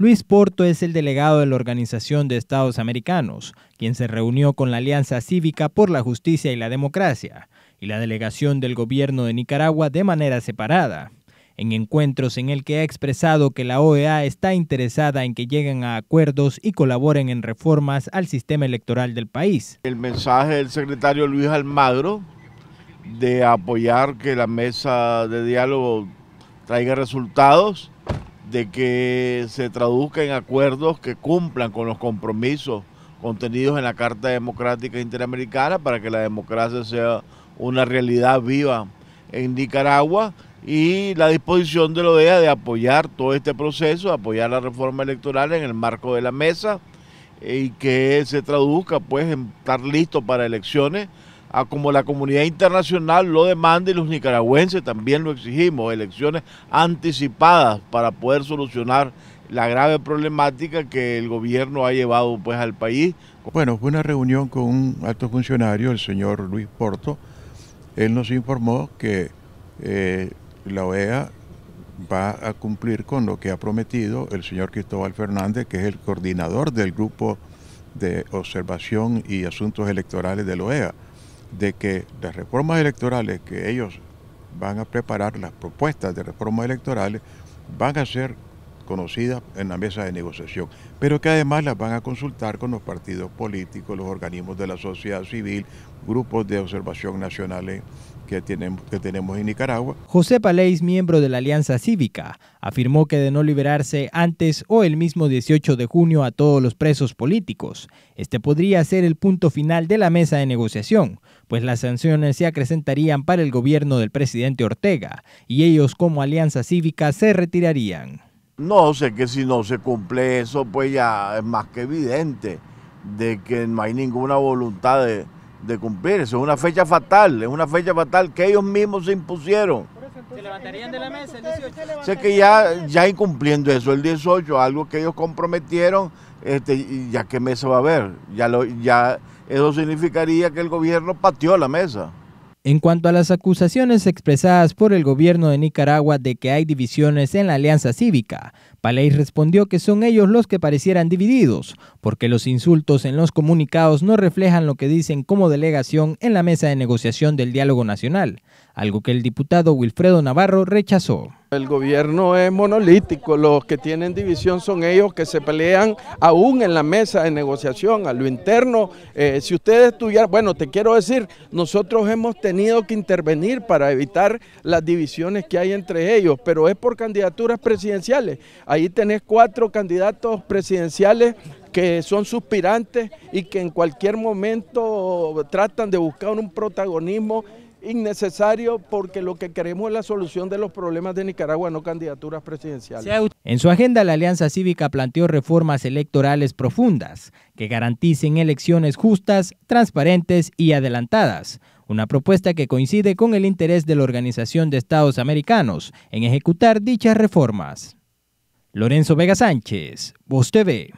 Luis Porto es el delegado de la Organización de Estados Americanos, quien se reunió con la Alianza Cívica por la Justicia y la Democracia y la delegación del gobierno de Nicaragua de manera separada, en encuentros en el que ha expresado que la OEA está interesada en que lleguen a acuerdos y colaboren en reformas al sistema electoral del país. El mensaje del secretario Luis Almagro de apoyar que la mesa de diálogo traiga resultados de que se traduzca en acuerdos que cumplan con los compromisos contenidos en la Carta Democrática Interamericana para que la democracia sea una realidad viva en Nicaragua y la disposición de la OEA de apoyar todo este proceso, apoyar la reforma electoral en el marco de la mesa y que se traduzca pues en estar listo para elecciones como la comunidad internacional lo demanda y los nicaragüenses también lo exigimos, elecciones anticipadas para poder solucionar la grave problemática que el gobierno ha llevado pues al país. Bueno, fue una reunión con un alto funcionario, el señor Luis Porto. Él nos informó que eh, la OEA va a cumplir con lo que ha prometido el señor Cristóbal Fernández, que es el coordinador del grupo de observación y asuntos electorales de la OEA de que las reformas electorales que ellos van a preparar, las propuestas de reformas electorales, van a ser conocidas en la mesa de negociación, pero que además las van a consultar con los partidos políticos, los organismos de la sociedad civil, grupos de observación nacionales que tenemos, en Nicaragua. José Palais, miembro de la Alianza Cívica, afirmó que de no liberarse antes o el mismo 18 de junio a todos los presos políticos, este podría ser el punto final de la mesa de negociación, pues las sanciones se acrecentarían para el gobierno del presidente Ortega y ellos como Alianza Cívica se retirarían. No, sé que si no se cumple eso, pues ya es más que evidente de que no hay ninguna voluntad de, cumplir. Eso es una fecha fatal, es una fecha fatal que ellos mismos se impusieron. ¿Se levantarían de la mesa el 18? Sé que ya, ya incumpliendo eso el 18, algo que ellos comprometieron, este, ya qué mesa va a haber. Ya, lo, ya eso significaría que el gobierno pateó la mesa. En cuanto a las acusaciones expresadas por el gobierno de Nicaragua de que hay divisiones en la Alianza Cívica, Palais respondió que son ellos los que parecieran divididos, porque los insultos en los comunicados no reflejan lo que dicen como delegación en la mesa de negociación del diálogo nacional, algo que el diputado Wilfredo Navarro rechazó. El gobierno es monolítico, los que tienen división son ellos que se pelean aún en la mesa de negociación, a lo interno. Eh, si ustedes tuvieran, bueno, te quiero decir, nosotros hemos tenido que intervenir para evitar las divisiones que hay entre ellos, pero es por candidaturas presidenciales. Ahí tenés cuatro candidatos presidenciales que son suspirantes y que en cualquier momento tratan de buscar un protagonismo innecesario porque lo que queremos es la solución de los problemas de Nicaragua, no candidaturas presidenciales. En su agenda, la Alianza Cívica planteó reformas electorales profundas que garanticen elecciones justas, transparentes y adelantadas. Una propuesta que coincide con el interés de la Organización de Estados Americanos en ejecutar dichas reformas. Lorenzo Vega Sánchez, Voz TV.